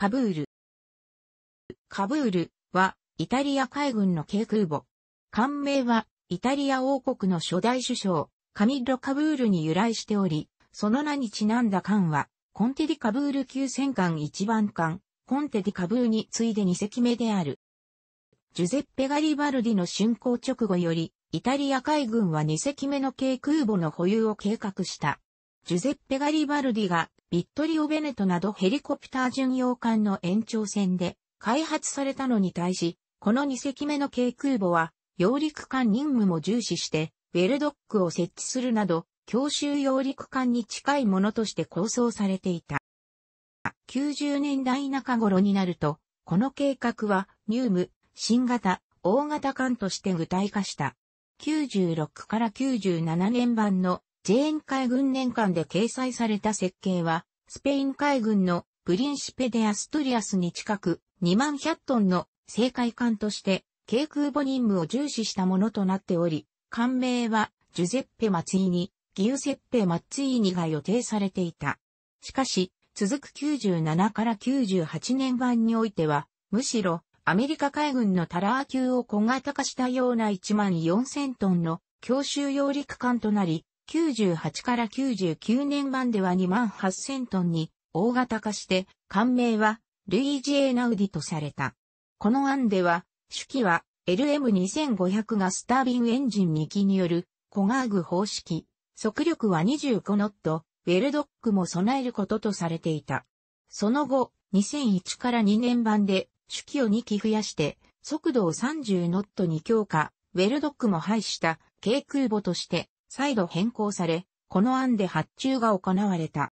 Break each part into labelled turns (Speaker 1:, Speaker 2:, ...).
Speaker 1: カブール。カブールはイタリア海軍の軽空母。艦名はイタリア王国の初代首相、カミッロ・カブールに由来しており、その名にちなんだ艦は、コンテディ・カブール級戦艦1番艦、コンテディ・カブーに次いで2隻目である。ジュゼッペ・ガリバルディの竣工直後より、イタリア海軍は2隻目の軽空母の保有を計画した。ジュゼッペ・ガリバルディがビットリオ・ベネトなどヘリコプター巡洋艦の延長線で開発されたのに対し、この2隻目の軽空母は、揚陸艦任務も重視して、ウェルドックを設置するなど、強襲揚陸艦に近いものとして構想されていた。90年代中頃になると、この計画は、ニーム、新型、大型艦として具体化した。96から97年版のジェーン海軍年間で掲載された設計は、スペイン海軍のプリンシペデアストリアスに近く2万100トンの正解艦として軽空母任務を重視したものとなっており、艦名はジュゼッペ・マツイニ、ギュセッペ・マッツイニが予定されていた。しかし、続く97から98年版においては、むしろアメリカ海軍のタラー級を小型化したような1万4000トンの強襲揚陸艦となり、98から99年版では2万8000トンに大型化して、艦名はルイージ・エナウディとされた。この案では、主機は LM2500 がスタービンエンジン2機によるコガーグ方式、速力は25ノット、ウェルドックも備えることとされていた。その後、2001から2年版で主機を2機増やして、速度を30ノットに強化、ウェルドックも配した軽空母として再度変更され、この案で発注が行われた。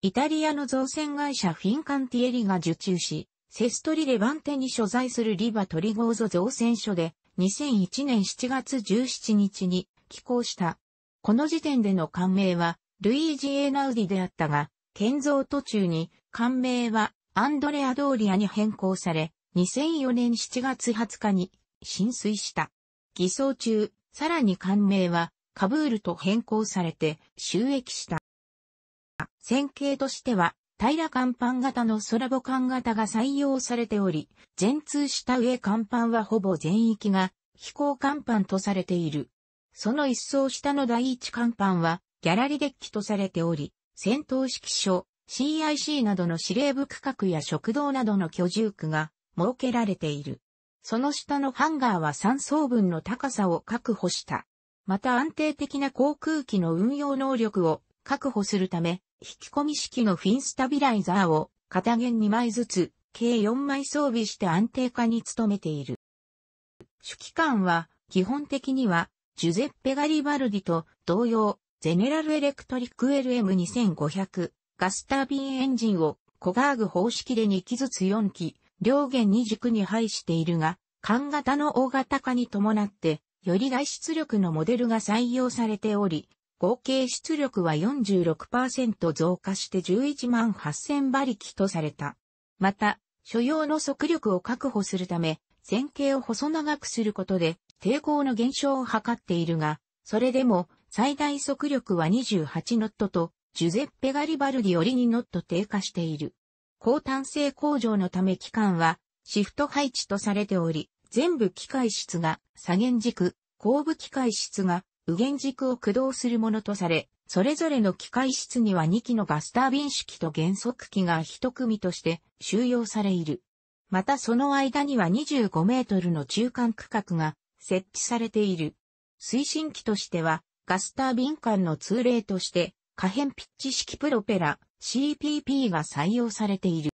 Speaker 1: イタリアの造船会社フィンカンティエリが受注し、セストリレバンテに所在するリバトリゴーゾ造船所で2001年7月17日に寄港した。この時点での艦名はルイージ・エナウディであったが、建造途中に艦名はアンドレア・ドーリアに変更され、2004年7月20日に浸水した。偽装中、さらに艦名はカブールと変更されて収益した。線形としては、平甲板型の空母艦型が採用されており、全通した上甲板はほぼ全域が飛行甲板とされている。その一層下の第一甲板はギャラリデッキとされており、戦闘指揮所、CIC などの司令部区画や食堂などの居住区が設けられている。その下のハンガーは3層分の高さを確保した。また安定的な航空機の運用能力を確保するため、引き込み式のフィンスタビライザーを片弦2枚ずつ、計4枚装備して安定化に努めている。主機関は、基本的には、ジュゼッペ・ガリバルディと同様、ゼネラルエレクトリック LM2500 ガスタービンエンジンをコガーグ方式で2機ずつ4機、両弦2軸に配しているが、艦型の大型化に伴ってより大出力のモデルが採用されており、合計出力は46%増加して11万8000馬力とされた。また、所要の速力を確保するため、線形を細長くすることで抵抗の減少を図っているが、それでも最大速力は28ノットと、ジュゼッペ・ガリバルディより2ノット低下している。高単性工場のため期間はシフト配置とされており、全部機械室が左限軸、後部機械室が右限軸を駆動するものとされ、それぞれの機械室には2機のガスタービン式と減速機が1組として収容されいる。またその間には25メートルの中間区画が設置されている。推進機としてはガスタービン間の通例として可変ピッチ式プロペラ CPP が採用されている。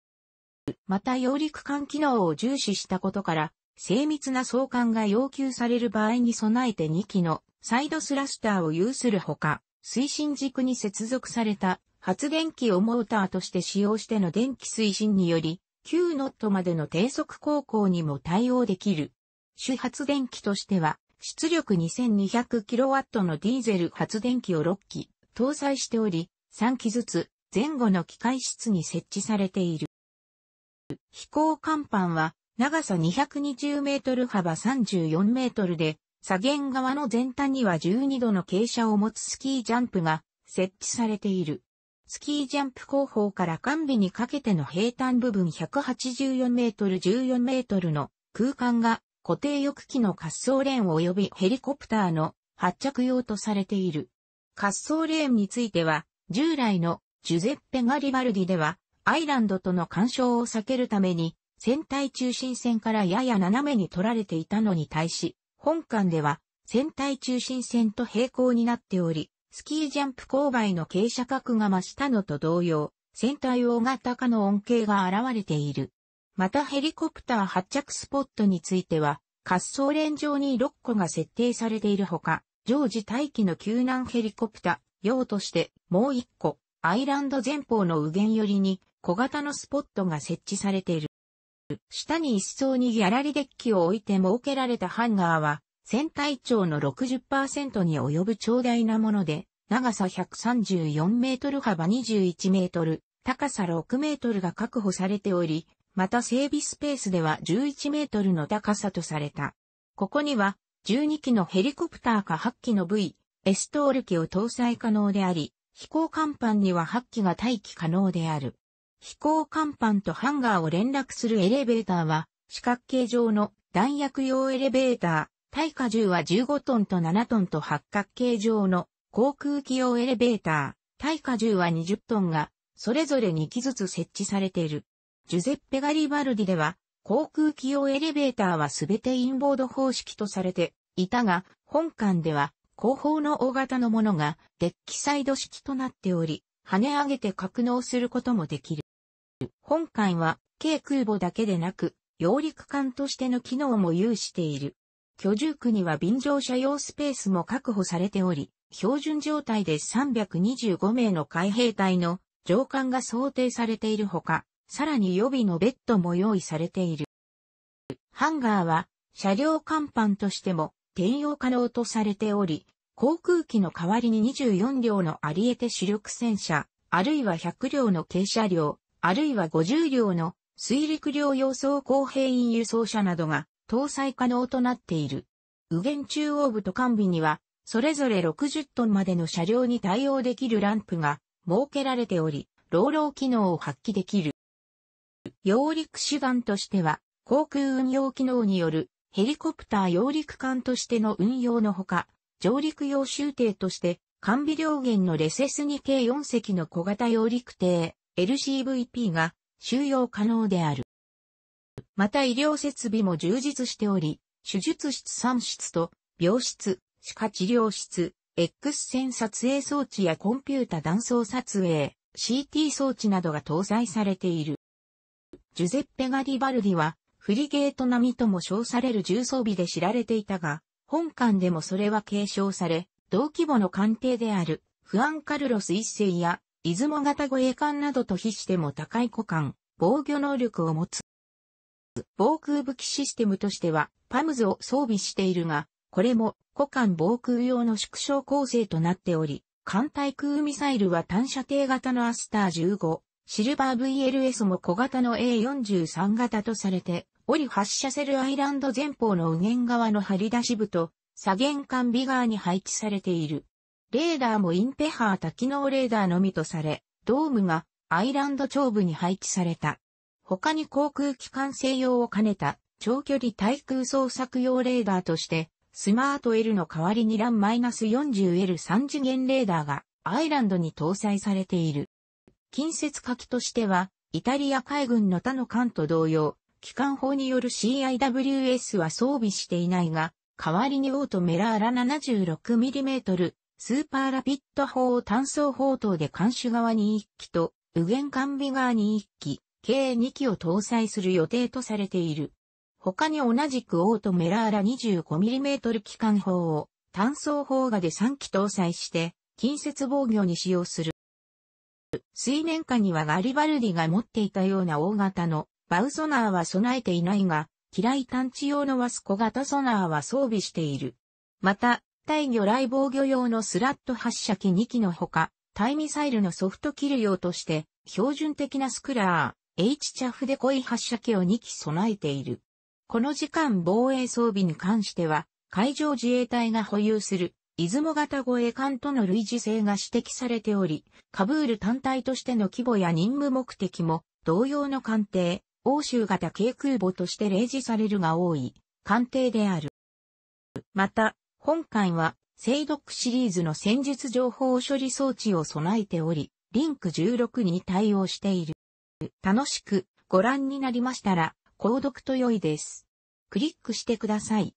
Speaker 1: また揚陸間機能を重視したことから精密な相関が要求される場合に備えて2機のサイドスラスターを有するほか、推進軸に接続された発電機をモーターとして使用しての電気推進により、9ノットまでの低速航行にも対応できる。主発電機としては、出力 2200kW のディーゼル発電機を6機搭載しており、3機ずつ前後の機械室に設置されている。飛行甲板は長さ220メートル幅34メートルで、左舷側の前端には12度の傾斜を持つスキージャンプが設置されている。スキージャンプ後方から完備にかけての平坦部分184メートル14メートルの空間が固定翼機の滑走レーン及びヘリコプターの発着用とされている。滑走レーンについては、従来のジュゼッペ・ガリバルディでは、アイランドとの干渉を避けるために、船体中心線からやや斜めに取られていたのに対し、本館では船体中心線と平行になっており、スキージャンプ勾配の傾斜角が増したのと同様、船体大型化の恩恵が現れている。またヘリコプター発着スポットについては、滑走連上に6個が設定されているほか、常時待機の救難ヘリコプター、用としてもう1個、アイランド前方の右舷寄りに小型のスポットが設置されている。下に一層にギャラリデッキを置いて設けられたハンガーは、船体長の60%に及ぶ長大なもので、長さ134メートル幅21メートル、高さ6メートルが確保されており、また整備スペースでは11メートルの高さとされた。ここには、12機のヘリコプターか8機の V、エストール機を搭載可能であり、飛行甲板には8機が待機可能である。飛行甲板とハンガーを連絡するエレベーターは、四角形状の弾薬用エレベーター、耐荷重は15トンと7トンと八角形状の航空機用エレベーター、耐荷重は20トンが、それぞれ2機ずつ設置されている。ジュゼッペ・ガリバルディでは、航空機用エレベーターはすべてインボード方式とされていたが、本館では後方の大型のものがデッキサイド式となっており、跳ね上げて格納することもできる。本艦は、軽空母だけでなく、揚陸艦としての機能も有している。居住区には便乗車用スペースも確保されており、標準状態で325名の海兵隊の上官が想定されているほか、さらに予備のベッドも用意されている。ハンガーは車両甲板としても転用可能とされており、航空機の代わりに24両のアリエテ主力戦車、あるいは100両の軽車両、あるいは50両の水陸両用装甲兵員輸送車などが搭載可能となっている。右舷中央部と完備には、それぞれ60トンまでの車両に対応できるランプが設けられており、労働機能を発揮できる。揚陸手段としては、航空運用機能によるヘリコプター揚陸艦としての運用のほか、上陸用集艇として、完備両舷のレセス2系4隻の小型揚陸艇、LCVP が収容可能である。また医療設備も充実しており、手術室3室と病室、歯科治療室、X 線撮影装置やコンピュータ断層撮影、CT 装置などが搭載されている。ジュゼッペ・ガリバルディは、フリゲート並みとも称される重装備で知られていたが、本館でもそれは継承され、同規模の官邸である、フアン・カルロス一世や出雲型護衛艦などと比しても高い股間、防御能力を持つ。防空武器システムとしては、パムズを装備しているが、これも、股間防空用の縮小構成となっており、艦対空ミサイルは単射程型のアスター15、シルバー VLS も小型の A43 型とされて、おり発射せるアイランド前方の右舷側の張り出し部と、左舷艦ビガーに配置されている。レーダーもインペハー多機能レーダーのみとされ、ドームがアイランド長部に配置された。他に航空機関制用を兼ねた長距離対空捜索用レーダーとして、スマート L の代わりに LAN-40L3 次元レーダーがアイランドに搭載されている。近接火器としては、イタリア海軍の他の艦と同様、機関砲による CIWS は装備していないが、代わりにオートメラーラ 76mm スーパーラピッド砲単装砲塔で監視側に1機と、右舷完備側に1機、計2機を搭載する予定とされている。他に同じくオートメラーラ 25mm 機関砲を単装砲画で3機搭載して、近接防御に使用する。水面下にはガリバルディが持っていたような大型のバウソナーは備えていないが、機雷探知用のワスコ型ソナーは装備している。また、対魚雷防御用のスラット発射機2機のほか、対ミサイルのソフトキル用として、標準的なスクラー、H チャフデコイ発射機を2機備えている。この時間防衛装備に関しては、海上自衛隊が保有する、出雲型護衛艦との類似性が指摘されており、カブール単体としての規模や任務目的も、同様の艦艇、欧州型軽空母として例示されるが多い、艦艇である。また、本回は、精読シリーズの戦術情報処理装置を備えており、リンク16に対応している。楽しくご覧になりましたら、購読と良いです。クリックしてください。